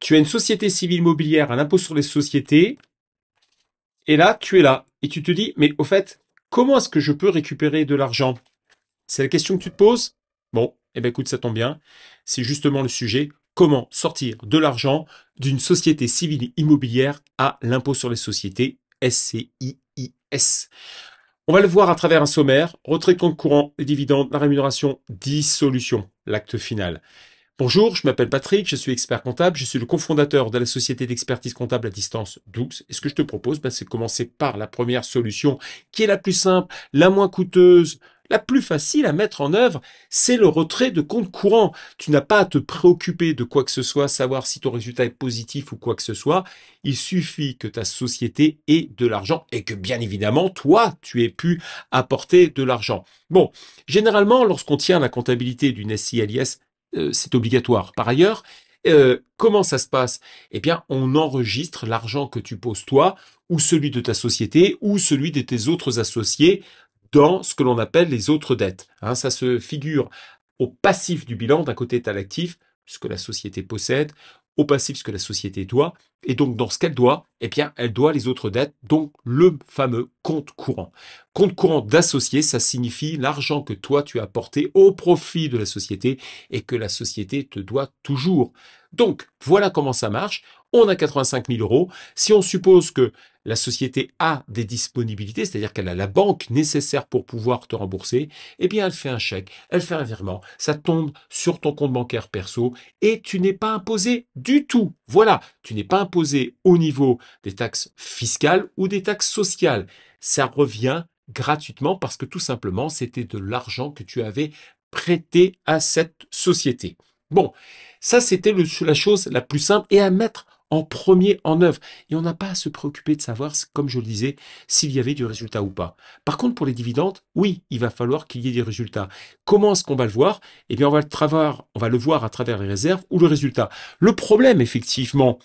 tu as une société civile immobilière, à l'impôt sur les sociétés, et là, tu es là, et tu te dis, mais au fait, comment est-ce que je peux récupérer de l'argent C'est la question que tu te poses Bon, et eh bien écoute, ça tombe bien, c'est justement le sujet, comment sortir de l'argent d'une société civile immobilière à l'impôt sur les sociétés, SCIIS. On va le voir à travers un sommaire, retrait de compte courant, les dividendes, la rémunération, dissolution, l'acte final. Bonjour, je m'appelle Patrick, je suis expert comptable, je suis le cofondateur de la société d'expertise comptable à distance Doux. Et ce que je te propose, bah, c'est de commencer par la première solution qui est la plus simple, la moins coûteuse, la plus facile à mettre en œuvre, c'est le retrait de compte courant. Tu n'as pas à te préoccuper de quoi que ce soit, savoir si ton résultat est positif ou quoi que ce soit. Il suffit que ta société ait de l'argent et que bien évidemment, toi, tu aies pu apporter de l'argent. Bon, généralement, lorsqu'on tient la comptabilité d'une SILIS, euh, c'est obligatoire. Par ailleurs, euh, comment ça se passe Eh bien, on enregistre l'argent que tu poses toi, ou celui de ta société, ou celui de tes autres associés dans ce que l'on appelle les autres dettes. Hein, ça se figure au passif du bilan. D'un côté, tu as l'actif, ce que la société possède, au passif, ce que la société doit, et donc, dans ce qu'elle doit, eh bien, elle doit les autres dettes, donc le fameux compte courant. Compte courant d'associé, ça signifie l'argent que toi tu as apporté au profit de la société et que la société te doit toujours. Donc, voilà comment ça marche on a 85 000 euros. Si on suppose que la société a des disponibilités, c'est-à-dire qu'elle a la banque nécessaire pour pouvoir te rembourser, eh bien elle fait un chèque, elle fait un virement, ça tombe sur ton compte bancaire perso et tu n'es pas imposé du tout. Voilà, tu n'es pas imposé au niveau des taxes fiscales ou des taxes sociales. Ça revient gratuitement parce que tout simplement c'était de l'argent que tu avais prêté à cette société. Bon, ça c'était la chose la plus simple et à mettre en premier en œuvre. Et on n'a pas à se préoccuper de savoir, comme je le disais, s'il y avait du résultat ou pas. Par contre, pour les dividendes, oui, il va falloir qu'il y ait des résultats. Comment est-ce qu'on va le voir Eh bien, on va le, travers, on va le voir à travers les réserves ou le résultat. Le problème, effectivement,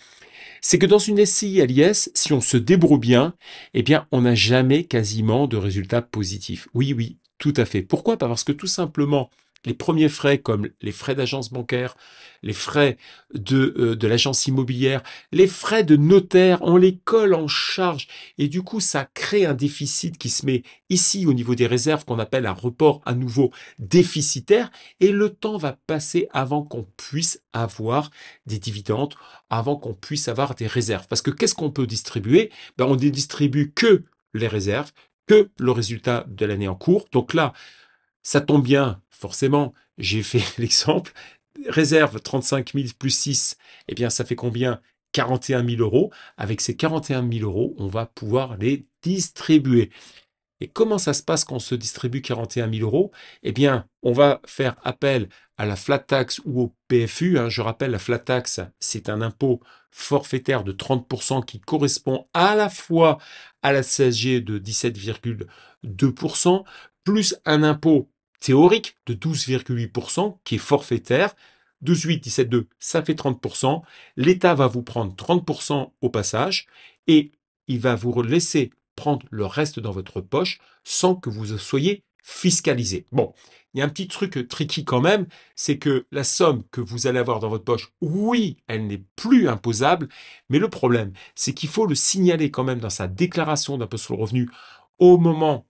c'est que dans une SCI à l'IS, si on se débrouille bien, eh bien, on n'a jamais quasiment de résultats positifs. Oui, oui, tout à fait. Pourquoi Parce que tout simplement, les premiers frais comme les frais d'agence bancaire, les frais de, euh, de l'agence immobilière, les frais de notaire, on les colle en charge et du coup ça crée un déficit qui se met ici au niveau des réserves qu'on appelle un report à nouveau déficitaire et le temps va passer avant qu'on puisse avoir des dividendes, avant qu'on puisse avoir des réserves. Parce que qu'est-ce qu'on peut distribuer ben, On ne distribue que les réserves, que le résultat de l'année en cours. Donc là, ça tombe bien, forcément, j'ai fait l'exemple, réserve 35 000 plus 6, eh bien ça fait combien 41 000 euros. Avec ces 41 000 euros, on va pouvoir les distribuer. Et comment ça se passe quand on se distribue 41 000 euros Eh bien, on va faire appel à la flat tax ou au PFU. Hein. Je rappelle, la flat tax, c'est un impôt forfaitaire de 30% qui correspond à la fois à la CSG de 17,2%, plus un impôt théorique de 12,8% qui est forfaitaire. 12,8, 17,2, ça fait 30%. L'État va vous prendre 30% au passage et il va vous laisser prendre le reste dans votre poche sans que vous soyez fiscalisé. Bon, il y a un petit truc tricky quand même, c'est que la somme que vous allez avoir dans votre poche, oui, elle n'est plus imposable, mais le problème, c'est qu'il faut le signaler quand même dans sa déclaration d'impôt sur le revenu au moment,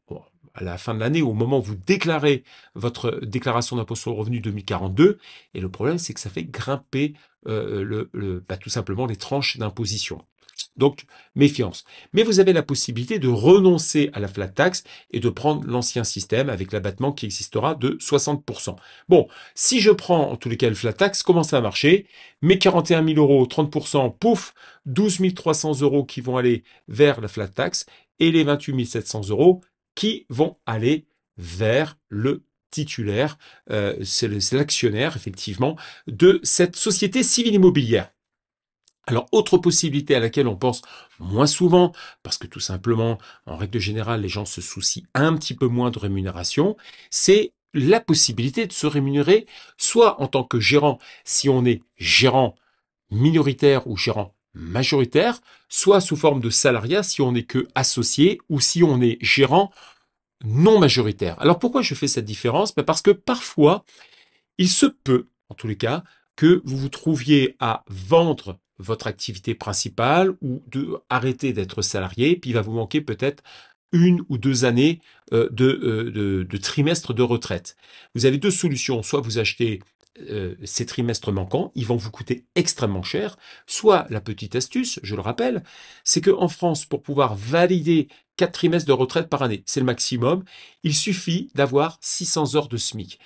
à la fin de l'année, au moment où vous déclarez votre déclaration d'impôt sur le revenu 2042. Et le problème, c'est que ça fait grimper euh, le, bah, tout simplement les tranches d'imposition. Donc, méfiance. Mais vous avez la possibilité de renoncer à la flat tax et de prendre l'ancien système avec l'abattement qui existera de 60%. Bon, si je prends en tous les cas le flat tax, comment ça va marcher Mes 41 000 euros, 30%, pouf, 12 300 euros qui vont aller vers la flat tax et les 28 700 euros, qui vont aller vers le titulaire, euh, c'est l'actionnaire effectivement de cette société civile immobilière. Alors, autre possibilité à laquelle on pense moins souvent, parce que tout simplement, en règle générale, les gens se soucient un petit peu moins de rémunération, c'est la possibilité de se rémunérer soit en tant que gérant, si on est gérant minoritaire ou gérant majoritaire, soit sous forme de salariat si on n'est que associé ou si on est gérant non majoritaire. Alors pourquoi je fais cette différence ben, Parce que parfois, il se peut, en tous les cas, que vous vous trouviez à vendre votre activité principale ou de arrêter d'être salarié, puis il va vous manquer peut-être une ou deux années euh, de, euh, de, de, trimestre de retraite. Vous avez deux solutions, soit vous achetez euh, ces trimestres manquants, ils vont vous coûter extrêmement cher. Soit la petite astuce, je le rappelle, c'est qu'en France, pour pouvoir valider 4 trimestres de retraite par année, c'est le maximum, il suffit d'avoir 600 heures de SMIC.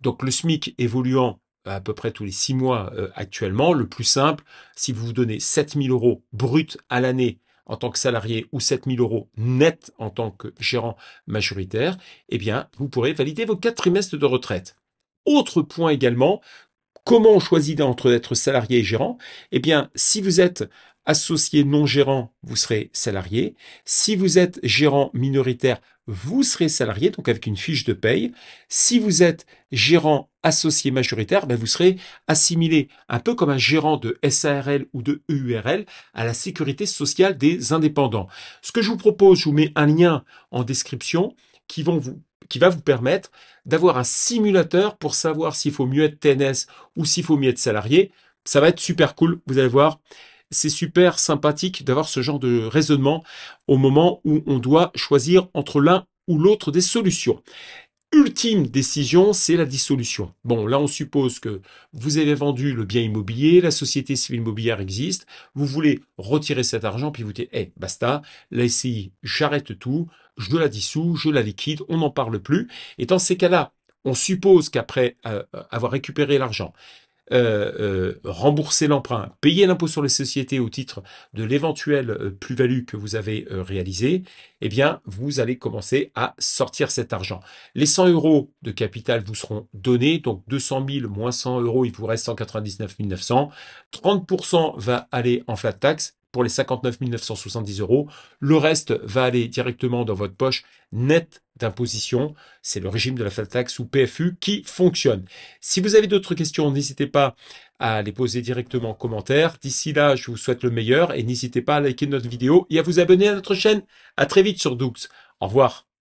Donc le SMIC évoluant à peu près tous les 6 mois euh, actuellement, le plus simple, si vous vous donnez 7000 euros brut à l'année en tant que salarié ou 7000 euros net en tant que gérant majoritaire, eh bien, vous pourrez valider vos 4 trimestres de retraite. Autre point également, comment on choisit entre être salarié et gérant Eh bien, si vous êtes associé non gérant, vous serez salarié. Si vous êtes gérant minoritaire, vous serez salarié, donc avec une fiche de paye. Si vous êtes gérant associé majoritaire, ben vous serez assimilé un peu comme un gérant de SARL ou de EURL à la sécurité sociale des indépendants. Ce que je vous propose, je vous mets un lien en description qui vont vous qui va vous permettre d'avoir un simulateur pour savoir s'il faut mieux être TNS ou s'il faut mieux être salarié. Ça va être super cool, vous allez voir. C'est super sympathique d'avoir ce genre de raisonnement au moment où on doit choisir entre l'un ou l'autre des solutions ultime décision, c'est la dissolution. Bon, là, on suppose que vous avez vendu le bien immobilier, la société civile immobilière existe, vous voulez retirer cet argent, puis vous dites, hé, eh, basta, la SCI, j'arrête tout, je la dissous, je la liquide, on n'en parle plus. Et dans ces cas-là, on suppose qu'après euh, avoir récupéré l'argent, euh, euh, remboursé l'emprunt, payer l'impôt sur les sociétés au titre de l'éventuelle plus-value que vous avez réalisée, eh bien, vous allez commencer à sortir cet argent. Les 100 euros de capital vous seront donnés, donc 200 000 moins 100 euros, il vous reste 199 900. 30% va aller en flat tax, pour les 59 970 euros. Le reste va aller directement dans votre poche nette d'imposition. C'est le régime de la flat tax ou PFU qui fonctionne. Si vous avez d'autres questions, n'hésitez pas à les poser directement en commentaire. D'ici là, je vous souhaite le meilleur et n'hésitez pas à liker notre vidéo et à vous abonner à notre chaîne. À très vite sur Doux. Au revoir.